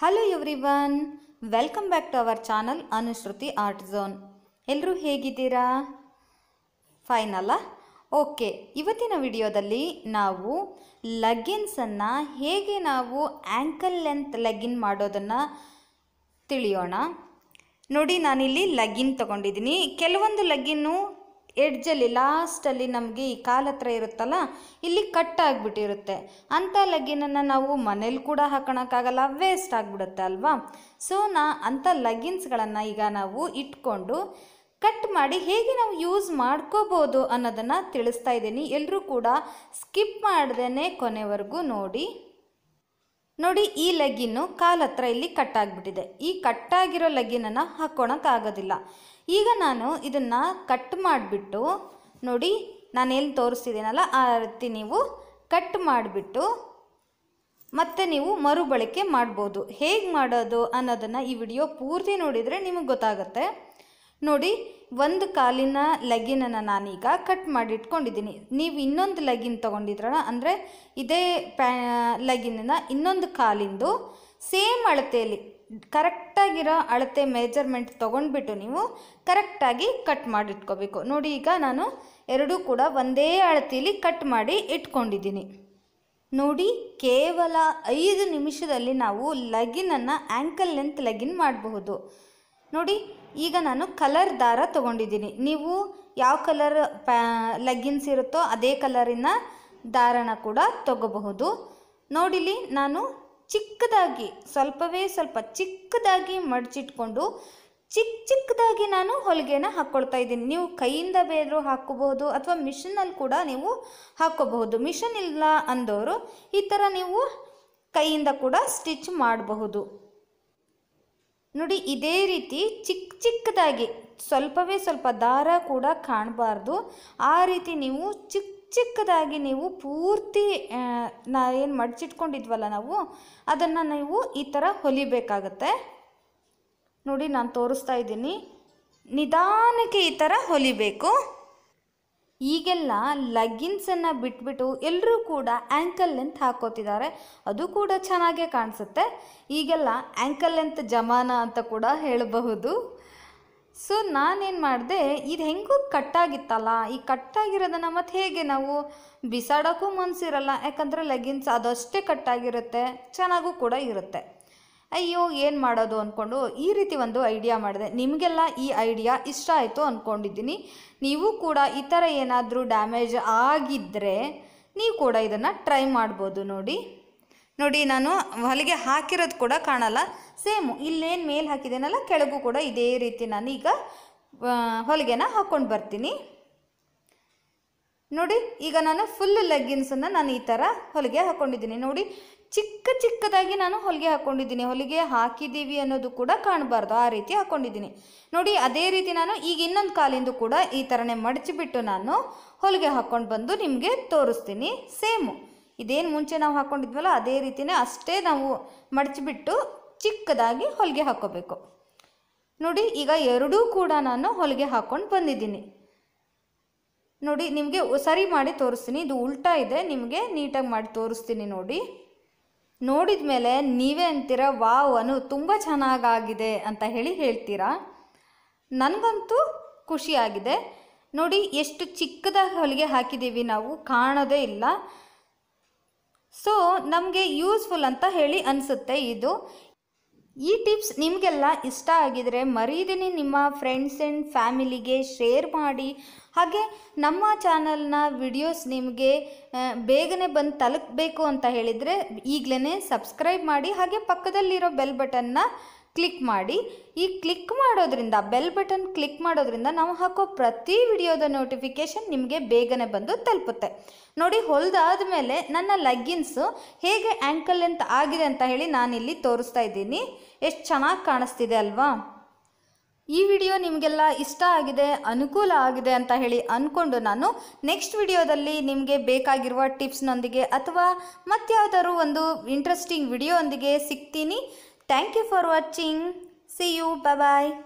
Hello everyone welcome back to our channel Anushruti art zone ಎಲ್ಲರೂ ಹೇಗಿದ್ದೀರಾ fine okay ಇವತ್ತಿನ ವಿಡಿಯೋದಲ್ಲಿ ನಾವು ಲಗ್ಗಿನ್ಸನ್ನು ಹೇಗೆ ನಾವು ಆ್ಯಂಕಲ್ ಲೆಂತ್ ಲೆಗ್ಗಿನ್ ಮಾಡೋದನ್ನು ತಿಳಿಯೋಣ ನೋಡಿ ನಾನಿಲ್ಲಿ ಲಗ್ಗಿನ್ ತೊಗೊಂಡಿದ್ದೀನಿ ಕೆಲವೊಂದು ಲಗ್ಗಿನ್ನು ಎಡ್ಜಲ್ಲಿ ಲಾಸ್ಟಲ್ಲಿ ನಮಗೆ ಈ ಕಾಲ ಹತ್ರ ಇರುತ್ತಲ್ಲ ಇಲ್ಲಿ ಕಟ್ ಆಗಿಬಿಟ್ಟಿರುತ್ತೆ ಅಂಥ ಲಗಿನನ್ನು ನಾವು ಮನೇಲಿ ಕೂಡ ಹಾಕೋಣಕ್ಕಾಗಲ್ಲ ವೇಸ್ಟ್ ಆಗಿಬಿಡುತ್ತೆ ಅಲ್ವಾ ಸೊ ನಾ ಅಂಥ ಲಗಿನ್ಸ್ಗಳನ್ನು ಈಗ ನಾವು ಇಟ್ಕೊಂಡು ಕಟ್ ಮಾಡಿ ಹೇಗೆ ನಾವು ಯೂಸ್ ಮಾಡ್ಕೋಬೋದು ಅನ್ನೋದನ್ನು ತಿಳಿಸ್ತಾ ಇದ್ದೀನಿ ಎಲ್ಲರೂ ಕೂಡ ಸ್ಕಿಪ್ ಮಾಡ್ದೇ ಕೊನೆವರೆಗೂ ನೋಡಿ ನೋಡಿ ಈ ಲೆಗ್ಗಿನ್ನು ಕಾಲ್ ಹತ್ರ ಇಲ್ಲಿ ಕಟ್ ಆಗಿಬಿಟ್ಟಿದೆ ಈ ಕಟ್ಟಾಗಿರೋ ಲೆಗ್ಗಿನನ್ನು ಹಾಕ್ಕೊಳಕ್ಕಾಗೋದಿಲ್ಲ ಈಗ ನಾನು ಇದನ್ನು ಕಟ್ ಮಾಡಿಬಿಟ್ಟು ನೋಡಿ ನಾನು ಎಲ್ಲಿ ತೋರಿಸ್ತಿದ್ದೀನಲ್ಲ ಆ ರೀತಿ ನೀವು ಕಟ್ ಮಾಡಿಬಿಟ್ಟು ಮತ್ತೆ ನೀವು ಮರುಬಳಕೆ ಮಾಡ್ಬೋದು ಹೇಗೆ ಮಾಡೋದು ಅನ್ನೋದನ್ನು ಈ ವಿಡಿಯೋ ಪೂರ್ತಿ ನೋಡಿದರೆ ನಿಮಗೆ ಗೊತ್ತಾಗುತ್ತೆ ನೋಡಿ ಒಂದು ಕಾಲಿನ ಲೆಗಿನನ್ನು ನಾನೀಗ ಕಟ್ ಮಾಡಿಟ್ಕೊಂಡಿದ್ದೀನಿ ನೀವು ಇನ್ನೊಂದು ಲೆಗಿನ್ ತೊಗೊಂಡಿದ್ರಲ್ಲ ಅಂದರೆ ಇದೇ ಪ್ಯಾ ಲೆಗಿನನ್ನು ಇನ್ನೊಂದು ಕಾಲಿಂದು ಸೇಮ್ ಅಳತೆಯಲ್ಲಿ ಕರೆಕ್ಟಾಗಿರೋ ಅಳತೆ ಮೇಜರ್ಮೆಂಟ್ ತೊಗೊಂಡ್ಬಿಟ್ಟು ನೀವು ಕರೆಕ್ಟಾಗಿ ಕಟ್ ಮಾಡಿಟ್ಕೋಬೇಕು ನೋಡಿ ಈಗ ನಾನು ಎರಡೂ ಕೂಡ ಒಂದೇ ಅಳತೆಯಲ್ಲಿ ಕಟ್ ಮಾಡಿ ಇಟ್ಕೊಂಡಿದ್ದೀನಿ ನೋಡಿ ಕೇವಲ ಐದು ನಿಮಿಷದಲ್ಲಿ ನಾವು ಲಗಿನನ್ನು ಆ್ಯಂಕಲ್ ಲೆಂತ್ ಲೆಗಿನ್ ಮಾಡಬಹುದು ನೋಡಿ ಈಗ ನಾನು ಕಲರ್ ದಾರ ತೊಗೊಂಡಿದ್ದೀನಿ ನೀವು ಯಾವ ಕಲರ್ ಪ್ಯಾ ಲೆಗ್ಗಿನ್ಸ್ ಇರುತ್ತೋ ಅದೇ ಕಲರಿನ ದಾರನ ಕೂಡ ತಗೋಬಹುದು ನೋಡಿಲಿ ನಾನು ಚಿಕ್ಕದಾಗಿ ಸ್ವಲ್ಪವೇ ಸ್ವಲ್ಪ ಚಿಕ್ಕದಾಗಿ ಮಡಚಿಟ್ಕೊಂಡು ಚಿಕ್ಕ ಚಿಕ್ಕದಾಗಿ ನಾನು ಹೊಲಿಗೆನ ಹಾಕ್ಕೊಳ್ತಾ ಇದ್ದೀನಿ ನೀವು ಕೈಯಿಂದ ಬೇದರೂ ಹಾಕ್ಕೋಬಹುದು ಅಥವಾ ಮಿಷನಲ್ಲಿ ಕೂಡ ನೀವು ಹಾಕೋಬಹುದು ಮಿಷನ್ ಇಲ್ಲ ಅಂದವರು ಈ ಥರ ನೀವು ಕೈಯಿಂದ ಕೂಡ ಸ್ಟಿಚ್ ಮಾಡಬಹುದು ನೋಡಿ ಇದೇ ರೀತಿ ಚಿಕ್ಕ ಚಿಕ್ಕದಾಗಿ ಸ್ವಲ್ಪವೇ ಸ್ವಲ್ಪ ದಾರ ಕೂಡ ಕಾಣಬಾರ್ದು ಆ ರೀತಿ ನೀವು ಚಿಕ್ಕ ಚಿಕ್ಕದಾಗಿ ನೀವು ಪೂರ್ತಿ ನಾ ಏನು ಮಡಚಿಟ್ಕೊಂಡಿದ್ವಲ್ಲ ನಾವು ಅದನ್ನು ನೀವು ಈ ಥರ ಹೊಲಿಬೇಕಾಗತ್ತೆ ನೋಡಿ ನಾನು ತೋರಿಸ್ತಾ ಇದ್ದೀನಿ ನಿಧಾನಕ್ಕೆ ಈ ಥರ ಹೊಲಿಬೇಕು ಈಗೆಲ್ಲ ಅನ್ನು ಬಿಟ್ಬಿಟ್ಟು ಎಲ್ಲರೂ ಕೂಡ ಆ್ಯಂಕಲ್ ಲೆಂತ್ ಹಾಕೋತಿದ್ದಾರೆ ಅದು ಕೂಡ ಚೆನ್ನಾಗೇ ಕಾಣಿಸುತ್ತೆ ಈಗೆಲ್ಲ ಆ್ಯಂಕಲ್ ಲೆಂತ್ ಜಮಾನ ಅಂತ ಕೂಡ ಹೇಳಬಹುದು ಸೊ ನಾನೇನು ಮಾಡಿದೆ ಇದು ಹೆಂಗೂ ಕಟ್ಟಾಗಿತ್ತಲ್ಲ ಈ ಕಟ್ಟಾಗಿರೋದನ್ನು ಮತ್ತು ಹೇಗೆ ನಾವು ಬಿಸಾಡೋಕ್ಕೂ ಮನಸ್ಸಿರಲ್ಲ ಯಾಕಂದರೆ ಲೆಗಿನ್ಸ್ ಅದಷ್ಟೇ ಕಟ್ಟಾಗಿರುತ್ತೆ ಚೆನ್ನಾಗೂ ಕೂಡ ಇರುತ್ತೆ ಅಯ್ಯೋ ಏನು ಮಾಡೋದು ಅಂದ್ಕೊಂಡು ಈ ರೀತಿ ಒಂದು ಐಡಿಯಾ ಮಾಡಿದೆ ನಿಮಗೆಲ್ಲ ಈ ಐಡಿಯಾ ಇಷ್ಟ ಆಯಿತು ಅಂದ್ಕೊಂಡಿದ್ದೀನಿ ನೀವು ಕೂಡ ಈ ಥರ ಏನಾದರೂ ಡ್ಯಾಮೇಜ್ ಆಗಿದ್ದರೆ ನೀವು ಕೂಡ ಇದನ್ನು ಟ್ರೈ ಮಾಡ್ಬೋದು ನೋಡಿ ನೋಡಿ ನಾನು ಹೊಲಿಗೆ ಹಾಕಿರೋದು ಕೂಡ ಕಾಣಲ್ಲ ಸೇಮು ಇಲ್ಲೇನು ಮೇಲೆ ಹಾಕಿದ್ದೇನಲ್ಲ ಕೆಳಗೂ ಕೂಡ ಇದೇ ರೀತಿ ನಾನು ಈಗ ಹೊಲಿಗೆನ ಹಾಕ್ಕೊಂಡು ಬರ್ತೀನಿ ನೋಡಿ ಈಗ ನಾನು ಫುಲ್ ಲೆಗ್ಗಿನ್ಸನ್ನು ನಾನು ಈ ಥರ ಹೊಲಿಗೆ ಹಾಕ್ಕೊಂಡಿದ್ದೀನಿ ನೋಡಿ ಚಿಕ್ಕ ಚಿಕ್ಕದಾಗಿ ನಾನು ಹೊಲಿಗೆ ಹಾಕ್ಕೊಂಡಿದ್ದೀನಿ ಹೊಲಿಗೆ ಹಾಕಿದ್ದೀವಿ ಅನ್ನೋದು ಕೂಡ ಕಾಣಬಾರ್ದು ಆ ರೀತಿ ಹಾಕ್ಕೊಂಡಿದ್ದೀನಿ ನೋಡಿ ಅದೇ ರೀತಿ ನಾನು ಈಗ ಇನ್ನೊಂದು ಕಾಲಿಂದು ಕೂಡ ಈ ಥರನೇ ಮಡಚಿಬಿಟ್ಟು ನಾನು ಹೊಲಿಗೆ ಹಾಕ್ಕೊಂಡು ಬಂದು ನಿಮಗೆ ತೋರಿಸ್ತೀನಿ ಸೇಮು ಇದೇನು ಮುಂಚೆ ನಾವು ಹಾಕ್ಕೊಂಡಿದ್ವಲ್ಲ ಅದೇ ರೀತಿಯೇ ಅಷ್ಟೇ ನಾವು ಮಡಚಿಬಿಟ್ಟು ಚಿಕ್ಕದಾಗಿ ಹೊಲಿಗೆ ಹಾಕ್ಕೋಬೇಕು ನೋಡಿ ಈಗ ಎರಡೂ ಕೂಡ ನಾನು ಹೊಲಿಗೆ ಹಾಕ್ಕೊಂಡು ಬಂದಿದ್ದೀನಿ ನೋಡಿ ನಿಮಗೆ ಸರಿ ಮಾಡಿ ತೋರಿಸ್ತೀನಿ ಇದು ಉಲ್ಟಾ ಇದೆ ನಿಮಗೆ ನೀಟಾಗಿ ಮಾಡಿ ತೋರಿಸ್ತೀನಿ ನೋಡಿ ನೋಡಿದ ಮೇಲೆ ನೀವೇ ಅಂತೀರ ವಾವ್ ಅನು ತುಂಬ ಚೆನ್ನಾಗಾಗಿದೆ ಅಂತ ಹೇಳಿ ಹೇಳ್ತೀರಾ ನನಗಂತೂ ಖುಷಿಯಾಗಿದೆ ನೋಡಿ ಎಷ್ಟು ಚಿಕ್ಕದಾಗಿ ಹೊಲಿಗೆ ಹಾಕಿದ್ದೀವಿ ನಾವು ಕಾಣೋದೇ ಇಲ್ಲ ಸೊ ನಮಗೆ ಯೂಸ್ಫುಲ್ ಅಂತ ಹೇಳಿ ಅನಿಸುತ್ತೆ ಇದು ಈ ಟಿಪ್ಸ್ ನಿಮಗೆಲ್ಲ ಇಷ್ಟ ಆಗಿದರೆ ಮರೀದಿನಿ ನಿಮ್ಮ ಫ್ರೆಂಡ್ಸ್ ಆ್ಯಂಡ್ ಫ್ಯಾಮಿಲಿಗೆ ಶೇರ್ ಮಾಡಿ ಹಾಗೆ ನಮ್ಮ ಚಾನಲ್ನ ವಿಡಿಯೋಸ್ ನಿಮಗೆ ಬೇಗನೆ ಬಂದು ತಲುಪಬೇಕು ಅಂತ ಹೇಳಿದರೆ ಈಗಲೇ ಸಬ್ಸ್ಕ್ರೈಬ್ ಮಾಡಿ ಹಾಗೆ ಪಕ್ಕದಲ್ಲಿರೋ ಬೆಲ್ ಬಟನ್ನ ಕ್ಲಿಕ್ ಮಾಡಿ ಈ ಕ್ಲಿಕ್ ಮಾಡೋದ್ರಿಂದ ಬೆಲ್ ಬಟನ್ ಕ್ಲಿಕ್ ಮಾಡೋದ್ರಿಂದ ನಾವು ಹಾಕೋ ಪ್ರತಿ ವಿಡಿಯೋದ ನೋಟಿಫಿಕೇಷನ್ ನಿಮಗೆ ಬೇಗನೆ ಬಂದು ತಲುಪುತ್ತೆ ನೋಡಿ ಹೊಲ್ದಾದ ಮೇಲೆ ನನ್ನ ಲೆಗ್ಗಿನ್ಸು ಹೇಗೆ ಆ್ಯಂಕಲ್ ಲೆಂತ್ ಆಗಿದೆ ಅಂತ ಹೇಳಿ ನಾನಿಲ್ಲಿ ತೋರಿಸ್ತಾ ಇದ್ದೀನಿ ಎಷ್ಟು ಚೆನ್ನಾಗಿ ಕಾಣಿಸ್ತಿದೆ ಅಲ್ವಾ ಈ ವಿಡಿಯೋ ನಿಮಗೆಲ್ಲ ಇಷ್ಟ ಆಗಿದೆ ಅನುಕೂಲ ಆಗಿದೆ ಅಂತ ಹೇಳಿ ಅಂದ್ಕೊಂಡು ನಾನು ನೆಕ್ಸ್ಟ್ ವಿಡಿಯೋದಲ್ಲಿ ನಿಮಗೆ ಬೇಕಾಗಿರುವ ಟಿಪ್ಸ್ನೊಂದಿಗೆ ಅಥವಾ ಮತ್ತಾವುದಾದ್ರೂ ಒಂದು ಇಂಟ್ರೆಸ್ಟಿಂಗ್ ವಿಡಿಯೋ ಸಿಗ್ತೀನಿ Thank you for watching. See you. Bye bye.